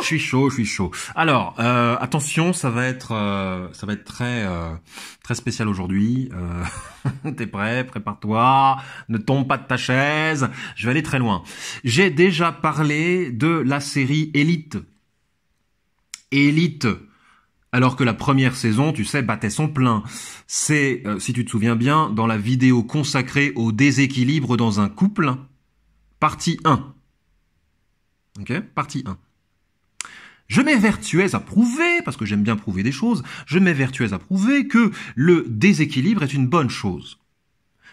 Je suis chaud, je suis chaud. Alors, euh, attention, ça va être, euh, ça va être très, euh, très spécial aujourd'hui. T'es prêt Prépare-toi. Ne tombe pas de ta chaise. Je vais aller très loin. J'ai déjà parlé de la série Elite. Elite. Alors que la première saison, tu sais, battait son plein. C'est, si tu te souviens bien, dans la vidéo consacrée au déséquilibre dans un couple Partie 1. Ok Partie 1. Je m'évertuais à prouver, parce que j'aime bien prouver des choses, je m'évertuais à prouver que le déséquilibre est une bonne chose.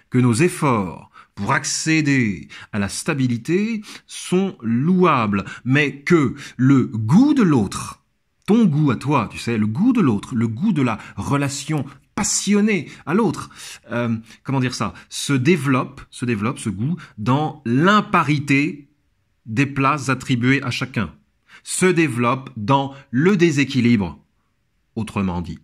Que nos efforts pour accéder à la stabilité sont louables, mais que le goût de l'autre, ton goût à toi, tu sais, le goût de l'autre, le goût de la relation passionné à l'autre. Euh, comment dire ça Se développe, se développe ce goût dans l'imparité des places attribuées à chacun. Se développe dans le déséquilibre, autrement dit.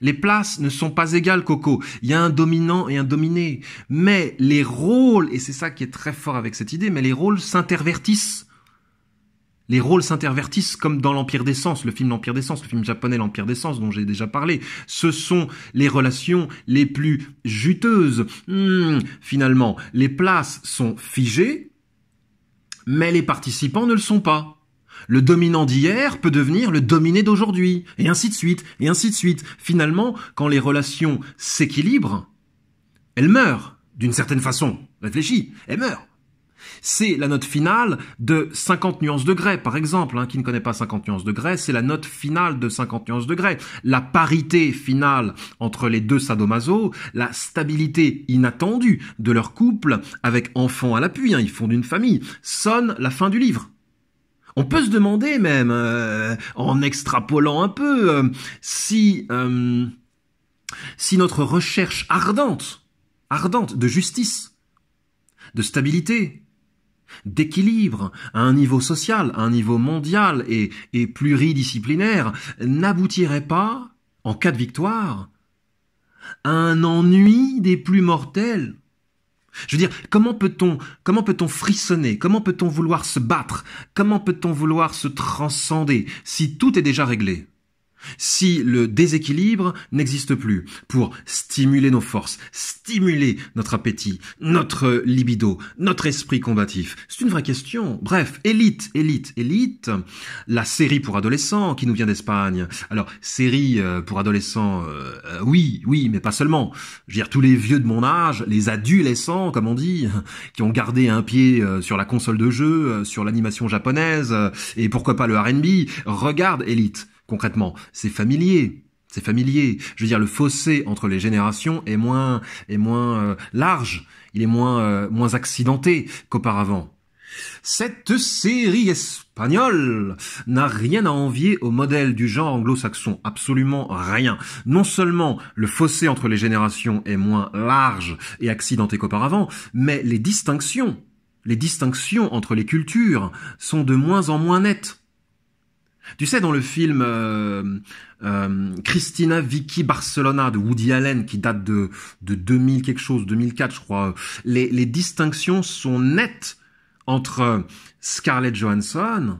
Les places ne sont pas égales, Coco. Il y a un dominant et un dominé. Mais les rôles, et c'est ça qui est très fort avec cette idée, mais les rôles s'intervertissent les rôles s'intervertissent comme dans l'Empire des Sens, le film L'Empire des Sens, le film japonais L'Empire des Sens dont j'ai déjà parlé. Ce sont les relations les plus juteuses. Hmm, finalement, les places sont figées, mais les participants ne le sont pas. Le dominant d'hier peut devenir le dominé d'aujourd'hui, et ainsi de suite, et ainsi de suite. Finalement, quand les relations s'équilibrent, elles meurent, d'une certaine façon. Réfléchis, elles meurent. C'est la note finale de 50 nuances de grès, par exemple. Hein, qui ne connaît pas 50 nuances de grès, c'est la note finale de 50 nuances de grès. La parité finale entre les deux sadomaso, la stabilité inattendue de leur couple, avec enfants à l'appui, hein, ils font une famille, sonne la fin du livre. On peut se demander même, euh, en extrapolant un peu, euh, si, euh, si notre recherche ardente, ardente de justice, de stabilité, d'équilibre à un niveau social, à un niveau mondial et, pluridisciplinaire n'aboutirait pas, en cas de victoire, à un ennui des plus mortels. Je veux dire, comment peut-on, comment peut-on frissonner, comment peut-on vouloir se battre, comment peut-on vouloir se transcender si tout est déjà réglé si le déséquilibre n'existe plus pour stimuler nos forces, stimuler notre appétit, notre libido, notre esprit combatif C'est une vraie question. Bref, élite, élite, élite. La série pour adolescents qui nous vient d'Espagne. Alors, série euh, pour adolescents, euh, euh, oui, oui, mais pas seulement. Je veux dire, tous les vieux de mon âge, les adolescents, comme on dit, qui ont gardé un pied sur la console de jeu, sur l'animation japonaise, et pourquoi pas le RB, regarde élite concrètement, c'est familier. C'est familier. Je veux dire, le fossé entre les générations est moins, est moins euh, large, il est moins, euh, moins accidenté qu'auparavant. Cette série espagnole n'a rien à envier au modèle du genre anglo-saxon, absolument rien. Non seulement le fossé entre les générations est moins large et accidenté qu'auparavant, mais les distinctions, les distinctions entre les cultures sont de moins en moins nettes. Tu sais, dans le film euh, euh, Christina Vicky Barcelona de Woody Allen, qui date de, de 2000 quelque chose, 2004 je crois, euh, les, les distinctions sont nettes entre Scarlett Johansson,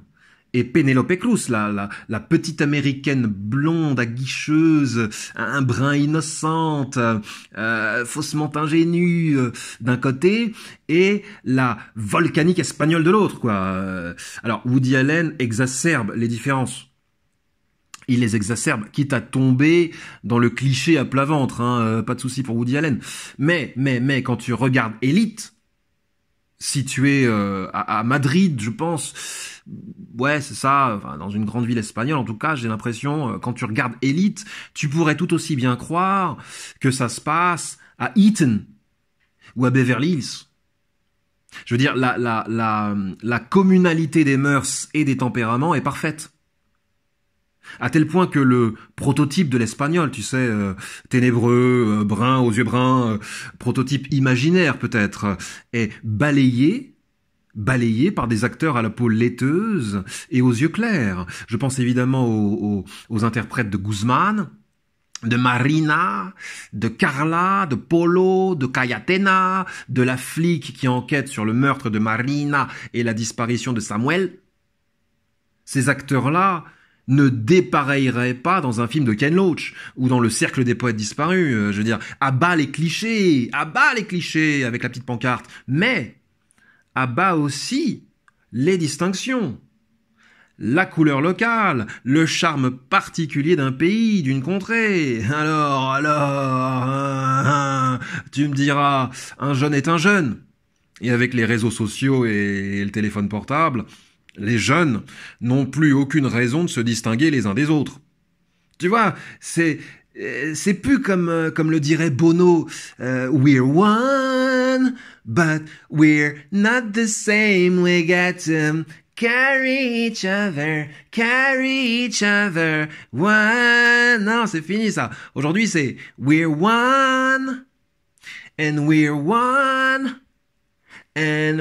et Penelope Cruz, la, la, la, petite américaine blonde, aguicheuse, un, brin innocente, euh, faussement ingénue euh, d'un côté, et la volcanique espagnole de l'autre, quoi. Euh, alors, Woody Allen exacerbe les différences il les exacerbe, quitte à tomber dans le cliché à plat ventre, hein, pas de souci pour Woody Allen. Mais, mais, mais, quand tu regardes Elite, situé euh, à, à, Madrid, je pense. Ouais, c'est ça, dans une grande ville espagnole. En tout cas, j'ai l'impression, euh, quand tu regardes Elite, tu pourrais tout aussi bien croire que ça se passe à Eton ou à Beverly Hills. Je veux dire, la, la, la, la communalité des mœurs et des tempéraments est parfaite. À tel point que le prototype de l'espagnol, tu sais, euh, ténébreux, euh, brun, aux yeux bruns, euh, prototype imaginaire peut-être, est balayé balayé par des acteurs à la peau laiteuse et aux yeux clairs. Je pense évidemment aux, aux interprètes de Guzman, de Marina, de Carla, de Polo, de Cayatena, de la flic qui enquête sur le meurtre de Marina et la disparition de Samuel. Ces acteurs-là, ne dépareillerait pas dans un film de Ken Loach ou dans le cercle des poètes disparus. Euh, je veux dire, à bas les clichés, à bas les clichés avec la petite pancarte, mais à bas aussi les distinctions. La couleur locale, le charme particulier d'un pays, d'une contrée. Alors, alors, hein, hein, tu me diras, un jeune est un jeune. Et avec les réseaux sociaux et le téléphone portable, les jeunes n'ont plus aucune raison de se distinguer les uns des autres. Tu vois, c'est euh, c'est plus comme euh, comme le dirait Bono, euh, we're one, but we're not the same. We get to carry each other, carry each other, one. Non, c'est fini ça. Aujourd'hui, c'est we're one and we're one. And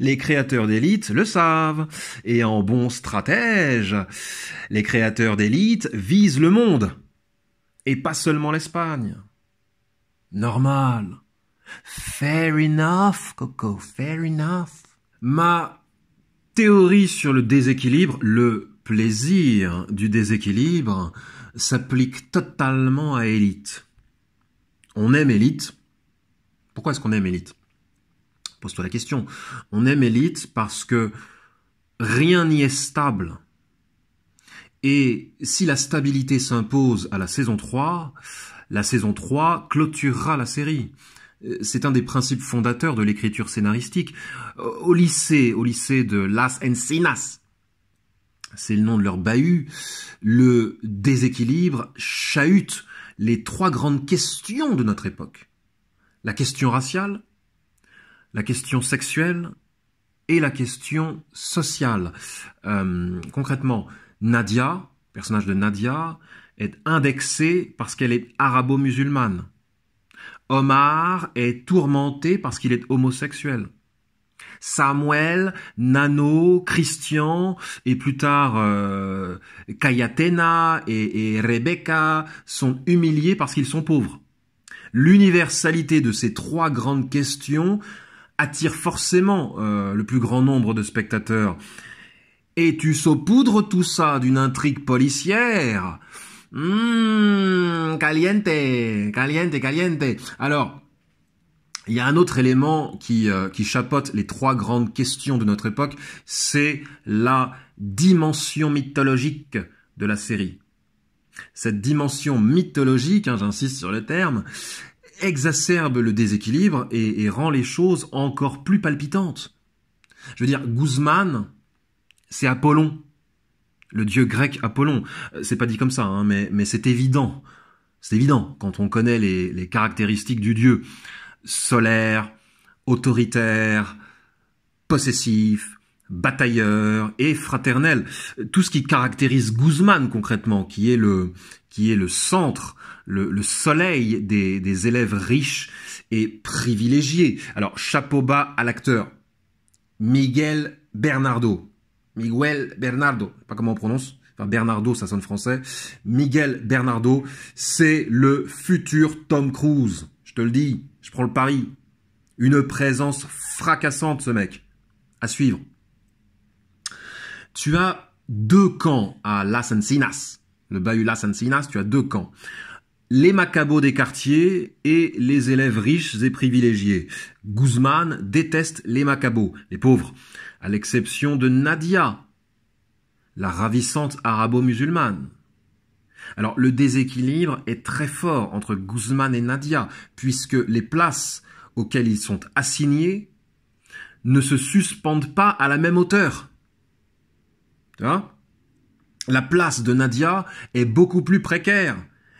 Les créateurs d'élite le savent. Et en bon stratège, les créateurs d'élite visent le monde. Et pas seulement l'Espagne. Normal. Fair enough, Coco, fair enough. Ma théorie sur le déséquilibre, le plaisir du déséquilibre, s'applique totalement à élite. On aime élite. Pourquoi est-ce qu'on aime Elite Pose-toi la question. On aime Elite parce que rien n'y est stable. Et si la stabilité s'impose à la saison 3, la saison 3 clôturera la série. C'est un des principes fondateurs de l'écriture scénaristique. Au lycée, au lycée de Las Encinas, c'est le nom de leur bahut, le déséquilibre chahute les trois grandes questions de notre époque la question raciale, la question sexuelle et la question sociale. Euh, concrètement, Nadia, personnage de Nadia, est indexée parce qu'elle est arabo-musulmane. Omar est tourmenté parce qu'il est homosexuel. Samuel, Nano, Christian et plus tard Kayatena euh, et Rebecca sont humiliés parce qu'ils sont pauvres. L'universalité de ces trois grandes questions attire forcément euh, le plus grand nombre de spectateurs. Et tu saupoudres tout ça d'une intrigue policière. Mmh, caliente, caliente, caliente. Alors, il y a un autre élément qui, euh, qui chapeaute les trois grandes questions de notre époque, c'est la dimension mythologique de la série. Cette dimension mythologique, hein, j'insiste sur le terme, exacerbe le déséquilibre et, rend les choses encore plus palpitantes. Je veux dire, Guzman, c'est Apollon, le dieu grec Apollon. Euh, c'est pas dit comme ça, hein, mais, c'est évident. C'est évident quand on connaît les caractéristiques du dieu solaire, autoritaire, possessif, batailleur et fraternel. Tout ce qui caractérise Guzman concrètement, qui est le, qui est le centre, le, soleil des, élèves riches et privilégiés. Alors, chapeau bas à l'acteur. Miguel Bernardo. Miguel Bernardo. Pas comment on prononce. Enfin, Bernardo, ça sonne français. Miguel Bernardo, c'est le futur Tom Cruise. Je te le dis. Je prends le pari. Une présence fracassante, ce mec. À suivre tu as deux camps à Las Encinas, le bahut Las Encinas, tu as deux camps. Les macabos des quartiers et les élèves riches et privilégiés. Guzman déteste les macabos, les pauvres, à l'exception de Nadia, la ravissante arabo-musulmane. Alors le déséquilibre est très fort entre Guzman et Nadia, puisque les places auxquelles ils sont assignés ne se suspendent pas à la même hauteur. Hein? La place de Nadia est beaucoup plus précaire.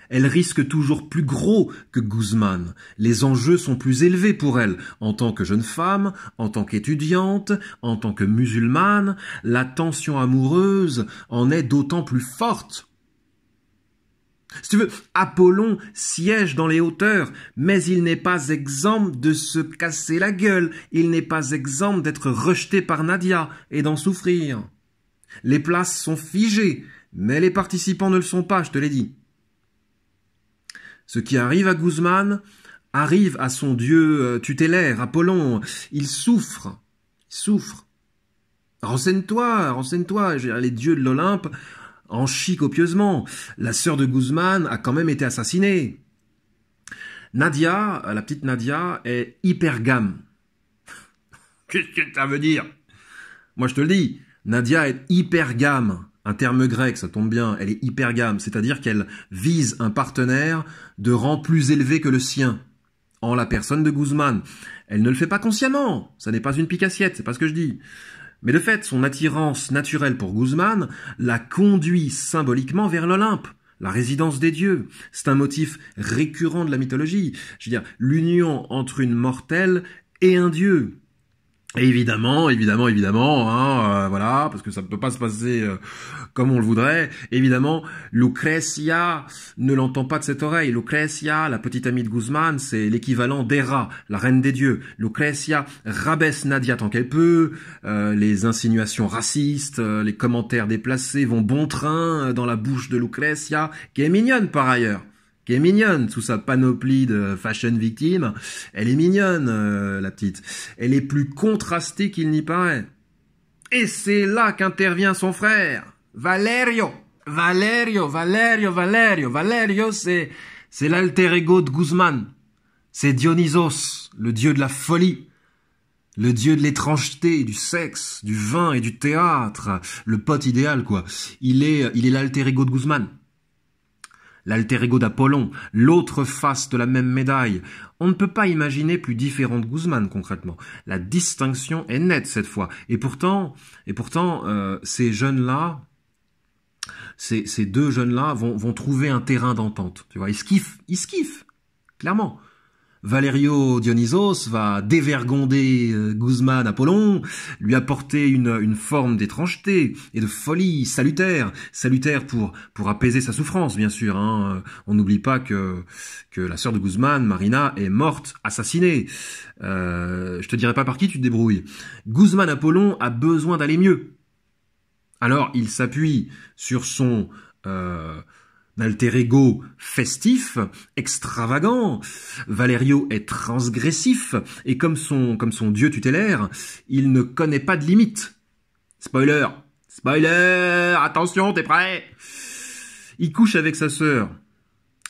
Elle risque toujours plus gros que Guzman. Les enjeux sont plus élevés pour elle. En tant que jeune femme, en tant qu'étudiante, en tant que musulmane, la tension amoureuse en est d'autant plus forte. Si tu veux, Apollon siège dans les hauteurs, mais il n'est pas exempt de se casser la gueule, il n'est pas exempt d'être rejeté par Nadia et d'en souffrir. Les places sont figées, mais les participants ne le sont pas, je te l'ai dit. Ce qui arrive à Guzman arrive à son dieu euh, tutélaire, Apollon. Il souffre, souffre. Renseigne-toi, renseigne-toi. Les dieux de l'Olympe en chient copieusement. La sœur de Guzman a quand même été assassinée. Nadia, euh, la petite Nadia, est hypergame. Qu'est-ce que ça veut dire Moi, je te le dis. Nadia est hypergame, un terme grec, ça tombe bien, elle est hypergame, c'est-à-dire qu'elle vise un partenaire de rang plus élevé que le sien, en la personne de Guzman. Elle ne le fait pas consciemment, ça n'est pas une pique c'est pas ce que je dis. Mais de fait, son attirance naturelle pour Guzman la conduit symboliquement vers l'Olympe, la résidence des dieux. C'est un motif récurrent de la mythologie. Je veux dire, l'union entre une mortelle et un dieu évidemment, évidemment, évidemment, hein, euh, voilà, parce que ça ne peut pas se passer euh, comme on le voudrait. Évidemment, Lucrecia ne l'entend pas de cette oreille. Lucrecia, la petite amie de Guzman, c'est l'équivalent d'Era, la reine des dieux. Lucrecia rabaisse Nadia tant qu'elle peut. Euh, les insinuations racistes, les commentaires déplacés vont bon train dans la bouche de Lucrecia, qui est mignonne par ailleurs qui est mignonne sous sa panoplie de fashion victime. Elle est mignonne, euh, la petite. Elle est plus contrastée qu'il n'y paraît. Et c'est là qu'intervient son frère, Valerio. Valerio, Valerio, Valerio, Valerio, c'est c'est l'alter ego de Guzman. C'est Dionysos, le dieu de la folie, le dieu de l'étrangeté, du sexe, du vin et du théâtre, le pote idéal quoi. Il est il est l'alter ego de Guzman l'alter ego d'Apollon, l'autre face de la même médaille. On ne peut pas imaginer plus différent de Guzman concrètement. La distinction est nette cette fois. Et pourtant, et pourtant, euh, ces jeunes-là, ces, deux jeunes-là vont, trouver un terrain d'entente. Tu vois, ils se ils clairement. Valerio Dionysos va dévergonder euh, Guzman Apollon, lui apporter une, forme d'étrangeté et de folie salutaire, salutaire pour, pour apaiser sa souffrance, bien sûr. Hein. On n'oublie pas que, que la sœur de Guzman, Marina, est morte, assassinée. Euh, je te dirai pas par qui tu te débrouilles. Guzman Apollon a besoin d'aller mieux. Alors il s'appuie sur son... Euh, alter ego festif, extravagant. Valerio est transgressif et comme son, comme son dieu tutélaire, il ne connaît pas de limite. Spoiler Spoiler Attention, t'es prêt Il couche avec sa sœur,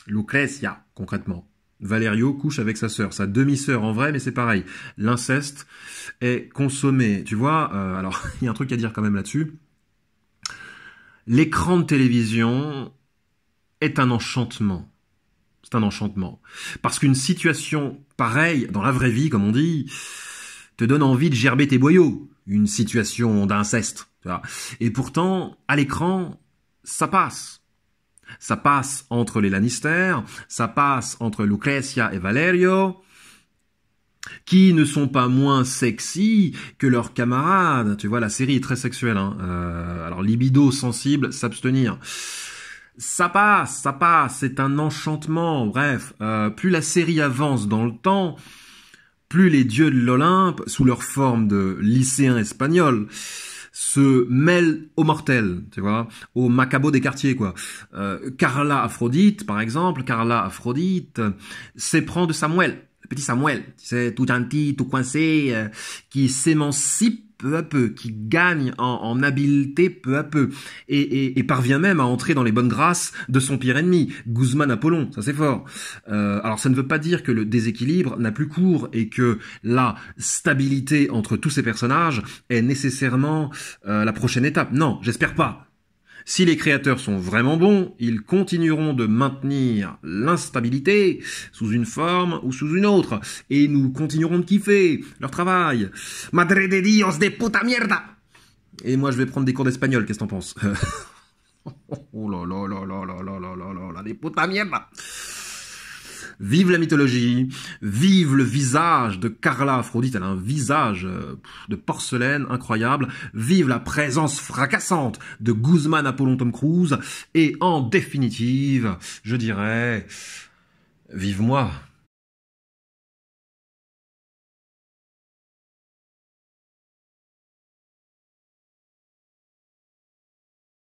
Lucrezia, concrètement. Valerio couche avec sa sœur, sa demi-sœur en vrai, mais c'est pareil. L'inceste est consommé. Tu vois, euh, alors il y a un truc à dire quand même là-dessus. L'écran de télévision est un enchantement. C'est un enchantement. Parce qu'une situation pareille, dans la vraie vie, comme on dit, te donne envie de gerber tes boyaux. Une situation d'inceste. Et pourtant, à l'écran, ça passe. Ça passe entre les Lannister, ça passe entre Lucrezia et Valerio, qui ne sont pas moins sexy que leurs camarades. Tu vois, la série est très sexuelle. Hein. Euh, alors, libido sensible, s'abstenir ça passe, ça passe, c'est un enchantement. Bref, euh, plus la série avance dans le temps, plus les dieux de l'Olympe, sous leur forme de lycéens espagnols, se mêlent aux mortels, tu vois, aux macabos des quartiers, quoi. Euh, Carla Aphrodite, par exemple, Carla Aphrodite s'éprend de Samuel, le petit Samuel, c'est tout gentil, tout coincé, euh, qui s'émancipe peu à peu, qui gagne en, habileté peu à peu, et, parvient même à entrer dans les bonnes grâces de son pire ennemi, Guzman Apollon, ça c'est fort. Euh, alors ça ne veut pas dire que le déséquilibre n'a plus cours et que la stabilité entre tous ces personnages est nécessairement euh, la prochaine étape. Non, j'espère pas. Si les créateurs sont vraiment bons, ils continueront de maintenir l'instabilité sous une forme ou sous une autre, et nous continuerons de kiffer leur travail. Madre de Dios de puta mierda Et moi je vais prendre des cours d'espagnol, qu'est-ce que t'en penses Oh là là là là là là là là là puta mierda Vive la mythologie, vive le visage de Carla Aphrodite, elle a un visage euh, de porcelaine incroyable, vive la présence fracassante de Guzman Apollon Tom Cruise, et en définitive, je dirais, vive moi.